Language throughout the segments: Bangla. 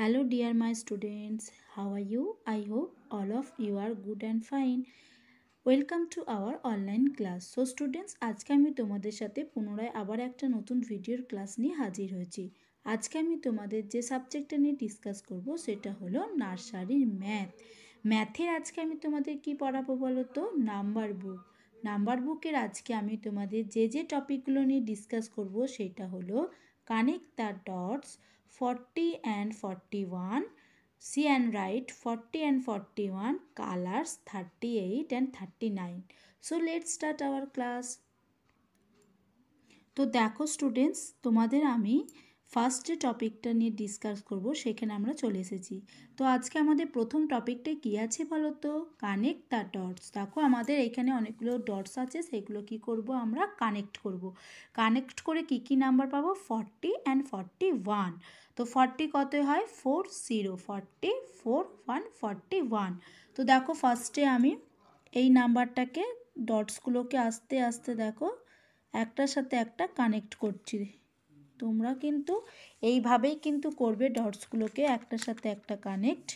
hello dear my students how are you I hope all of you are good and fine welcome to our online class so students আজকে আমি তোমাদের সাথে পুনরায় আবার একটা নতুন ভিডিওর ক্লাস নিয়ে হাজির হয়েছি আজকে আমি তোমাদের যে সাবজেক্টটা নিয়ে ডিসকাস করব সেটা হলো নার্সারির ম্যাথ ম্যাথের আজকে আমি তোমাদের কি পড়াবো বলো তো নাম্বার বুক নাম্বার বুকের আজকে আমি তোমাদের যে যে টপিকগুলো নিয়ে ডিসকাস করব সেটা হলো connect the dots 40 and 41 see and write 40 and 41 colors 38 and 39 so let's start our class তো দেখো স্টুডেন্টস তোমাদের আমি ফার্স্ট যে টপিকটা নিয়ে ডিসকাস করব সেখানে আমরা চলে এসেছি তো আজকে আমাদের প্রথম টপিকটা কী আছে বলো তো কানেক্ট দ্য ডটস দেখো আমাদের এখানে অনেকগুলো ডটস আছে সেগুলো কি করব আমরা কানেক্ট করব কানেক্ট করে কি কি নাম্বার পাবো ফর্টি অ্যান্ড ফর্টি ওয়ান তো ফর্টি কত হয় four zero forty four one forty one তো দেখো ফার্স্টে আমি এই নাম্বারটাকে ডটসগুলোকে আস্তে আস্তে দেখো একটার সাথে একটা কানেক্ট করছি তোমরা কিন্তু এইভাবেই কিন্তু করবে ডটসগুলোকে একটার সাথে একটা কানেক্ট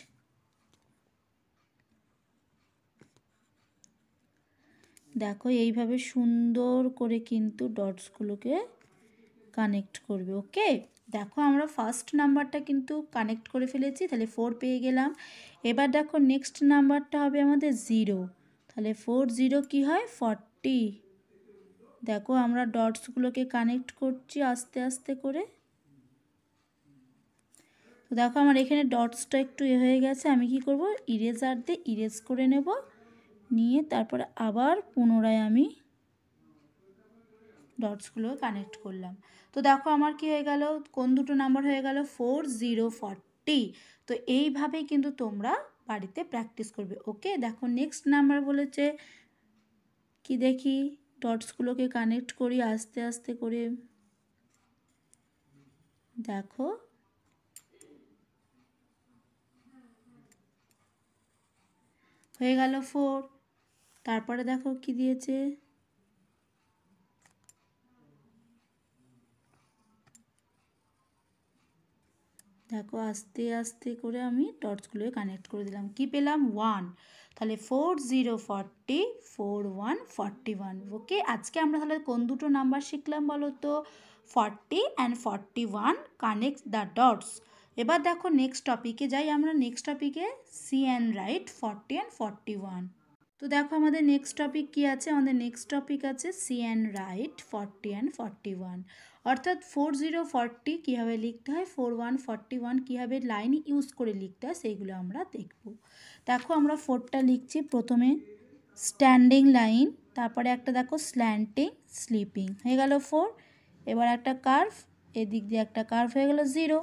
দেখো এইভাবে সুন্দর করে কিন্তু ডটসগুলোকে কানেক্ট করবে ওকে দেখো আমরা ফার্স্ট নাম্বারটা কিন্তু কানেক্ট করে ফেলেছি তাহলে ফোর পেয়ে গেলাম এবার দেখো নেক্সট নাম্বারটা হবে আমাদের জিরো তাহলে ফোর জিরো কী হয় ফর্টি দেখো আমরা ডটসগুলোকে কানেক্ট করছি আস্তে আস্তে করে তো দেখো আমার এখানে ডটসটা একটু এ হয়ে গেছে আমি কি করব ইরেজার দিয়ে ইরেজ করে নেব নিয়ে তারপরে আবার পুনরায় আমি ডটসগুলো কানেক্ট করলাম তো দেখো আমার কি হয়ে গেল কোন দুটো নাম্বার হয়ে গেল ফোর জিরো ফর্টি তো এইভাবেই কিন্তু তোমরা বাড়িতে প্র্যাকটিস করবে ওকে দেখো নেক্সট নাম্বার বলেছে কি দেখি ডটসগুলোকে কানেক্ট করি আস্তে আস্তে করে দেখো হয়ে গেল ফোর তারপরে দেখো কি দিয়েছে দেখো আস্তে আস্তে করে আমি ডটসগুলোকে কানেক্ট করে দিলাম কি পেলাম ওয়ান তাহলে four zero forty four one forty one okay আজকে আমরা তাহলে কোন দুটো নাম্বার শিখলাম বলো তো forty and forty one connect the dots এবার দেখো নেক্সট টপিকে যাই আমরা নেক্সট টপিকে see and write forty and forty one তো দেখো আমাদের নেক্সট টপিক কি আছে আমাদের নেক্সট টপিক আছে see and write forty and forty one অর্থাৎ ফোর জিরো ফর্টি কীভাবে লিখতে হয় ফোর ওয়ান ফর্টি ওয়ান কীভাবে লাইন ইউজ করে লিখতে হয় সেইগুলো আমরা দেখব দেখো আমরা ফোরটা লিখছি প্রথমে স্ট্যান্ডিং লাইন তারপরে একটা দেখো স্ল্যান্টিং স্লিপিং হয়ে গেল ফোর এবার একটা কার্ভ এদিক দিয়ে একটা কার্ভ হয়ে গেল জিরো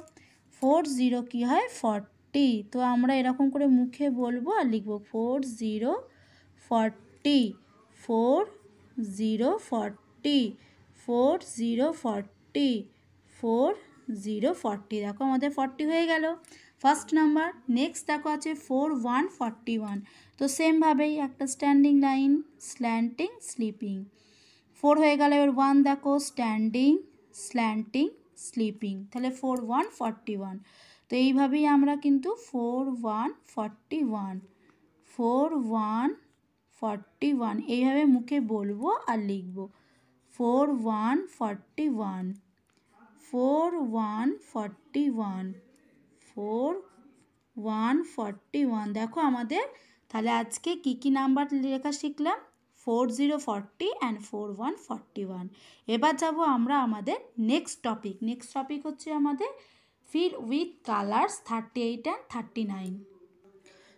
ফোর জিরো কী হয় ফর্টি তো আমরা এরকম করে মুখে বলবো আর লিখবো four zero forty four zero forty four zero forty four zero forty দেখো আমাদের ফর্টি হয়ে গেল ফার্স্ট নাম্বার নেক্সট দেখো আছে ফোর ওয়ান ফর্টি ওয়ান তো সেমভাবেই একটা standing line slanting sleeping four হয়ে গেল এবার ওয়ান দেখো স্ট্যান্ডিং স্ল্যান্টিং স্লিপিং তাহলে ফোর ওয়ান ফর্টি ওয়ান তো এইভাবেই আমরা কিন্তু four one forty one four one forty one এইভাবে মুখে বলবো আর লিখব four one forty one four one forty one four one forty one দেখো আমাদের তাহলে আজকে কী কী নাম্বার লেখা শিখলাম four zero forty and four one forty one এবার যাব আমরা আমাদের নেক্সট টপিক নেক্সট টপিক হচ্ছে আমাদের fill with colours thirty eight and thirty nine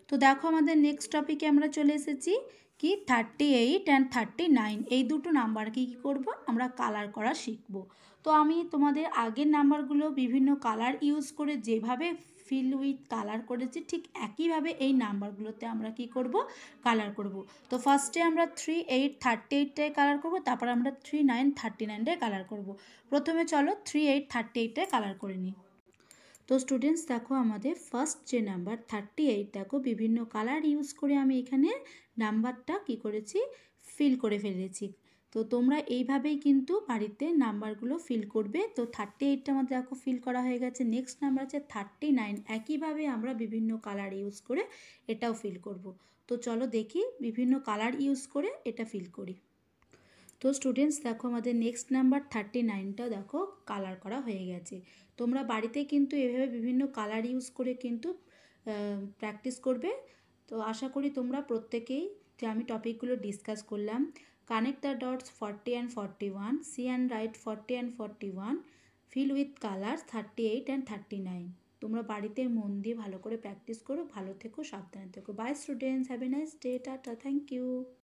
তো দেখো আমাদের নেক্সট টপিকে আমরা চলে এসেছি কি thirty eight and thirty nine এই দুটো নাম্বারকে কী করব আমরা কালার করা শিখব তো আমি তোমাদের আগের নাম্বারগুলো বিভিন্ন কালার ইউজ করে যেভাবে ফিল উইথ কালার করেছি ঠিক একইভাবে এই নাম্বারগুলোতে আমরা কি করব কালার করব তো ফার্স্টে আমরা থ্রি এইট থার্টি এইটটায় কালার করবো তারপর আমরা থ্রি নাইন থার্টি নাইনটায় কালার করব প্রথমে চলো থ্রি এইট থার্টি এইটটায় কালার করে নিই তো স্টুডেন্টস দেখো আমাদের ফার্স্ট যে নাম্বার থার্টি এইট দেখো বিভিন্ন কালার ইউজ করে আমি এখানে নাম্বারটা কি করেছি ফিল করে ফেলেছি তো তোমরা এইভাবেই কিন্তু বাড়িতে নাম্বারগুলো ফিল করবে তো থার্টি এইটটা আমাদের দেখো ফিল করা হয়ে গেছে নেক্সট নাম্বার আছে থার্টি নাইন একইভাবে আমরা বিভিন্ন কালার ইউজ করে এটাও ফিল করব তো চলো দেখি বিভিন্ন কালার ইউজ করে এটা ফিল করি তো স্টুডেন্টস দেখো আমাদের নেক্সট নাম্বার থার্টি নাইনটা দেখো কালার করা হয়ে গেছে তোমরা বাড়িতে কিন্তু এভাবে বিভিন্ন কালার ইউজ করে কিন্তু প্র্যাকটিস করবে তো আশা করি তোমরা প্রত্যেকেই যে আমি টপিকগুলো ডিসকাস করলাম connect the dots forty and forty one see and write forty and forty one fill with colour thirty eight and thirty nine তোমরা বাড়িতে মন দিয়ে ভালো করে প্র্যাকটিস করো ভালো থেকো সাবধানে থেকো bye students have a nice day tata thank you